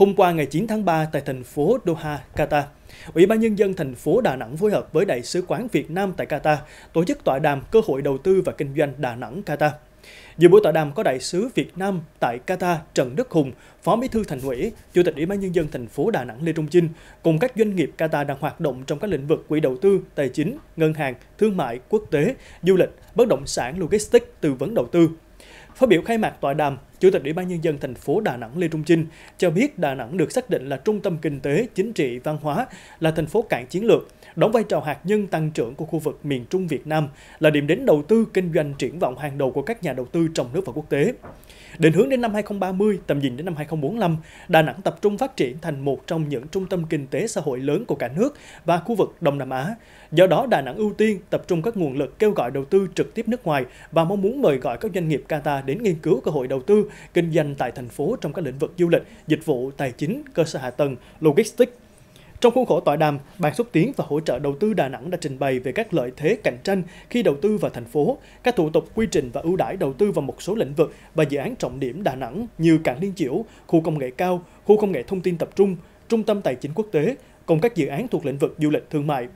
Hôm qua ngày 9 tháng 3 tại thành phố Doha, Qatar, Ủy ban Nhân dân thành phố Đà Nẵng phối hợp với Đại sứ quán Việt Nam tại Qatar tổ chức tọa đàm cơ hội đầu tư và kinh doanh Đà Nẵng Qatar. Dự buổi tọa đàm có đại sứ Việt Nam tại Qatar Trần Đức Hùng, Phó Bí thư Thành ủy, Chủ tịch Ủy ban nhân dân thành phố Đà Nẵng Lê Trung Chinh cùng các doanh nghiệp Qatar đang hoạt động trong các lĩnh vực quỹ đầu tư, tài chính, ngân hàng, thương mại, quốc tế, du lịch, bất động sản, logistics, tư vấn đầu tư. Phát biểu khai mạc tọa đàm, Chủ tịch Ủy ban Nhân dân thành phố Đà Nẵng Lê Trung Trinh cho biết Đà Nẵng được xác định là trung tâm kinh tế, chính trị, văn hóa, là thành phố cảng chiến lược, đóng vai trò hạt nhân tăng trưởng của khu vực miền Trung Việt Nam, là điểm đến đầu tư kinh doanh triển vọng hàng đầu của các nhà đầu tư trong nước và quốc tế. Định hướng đến năm 2030, tầm nhìn đến năm 2045, Đà Nẵng tập trung phát triển thành một trong những trung tâm kinh tế xã hội lớn của cả nước và khu vực Đông Nam Á. Do đó, Đà Nẵng ưu tiên tập trung các nguồn lực kêu gọi đầu tư trực tiếp nước ngoài và mong muốn mời gọi các doanh nghiệp Qatar đến nghiên cứu cơ hội đầu tư, kinh doanh tại thành phố trong các lĩnh vực du lịch, dịch vụ, tài chính, cơ sở hạ tầng, logistics, trong khuôn khổ tọa đàm, Ban xúc tiến và hỗ trợ đầu tư Đà Nẵng đã trình bày về các lợi thế cạnh tranh khi đầu tư vào thành phố, các thủ tục quy trình và ưu đãi đầu tư vào một số lĩnh vực và dự án trọng điểm Đà Nẵng như cảng Liên Chiểu, khu công nghệ cao, khu công nghệ thông tin tập trung, trung tâm tài chính quốc tế, cùng các dự án thuộc lĩnh vực du lịch thương mại.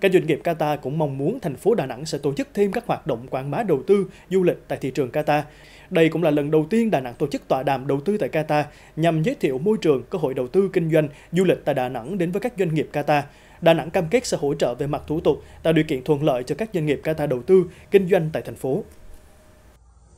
Các doanh nghiệp Qatar cũng mong muốn thành phố Đà Nẵng sẽ tổ chức thêm các hoạt động quảng bá đầu tư, du lịch tại thị trường Qatar. Đây cũng là lần đầu tiên Đà Nẵng tổ chức tọa đàm đầu tư tại Qatar nhằm giới thiệu môi trường, cơ hội đầu tư kinh doanh, du lịch tại Đà Nẵng đến với các doanh nghiệp Qatar. Đà Nẵng cam kết sẽ hỗ trợ về mặt thủ tục, tạo điều kiện thuận lợi cho các doanh nghiệp Qatar đầu tư, kinh doanh tại thành phố.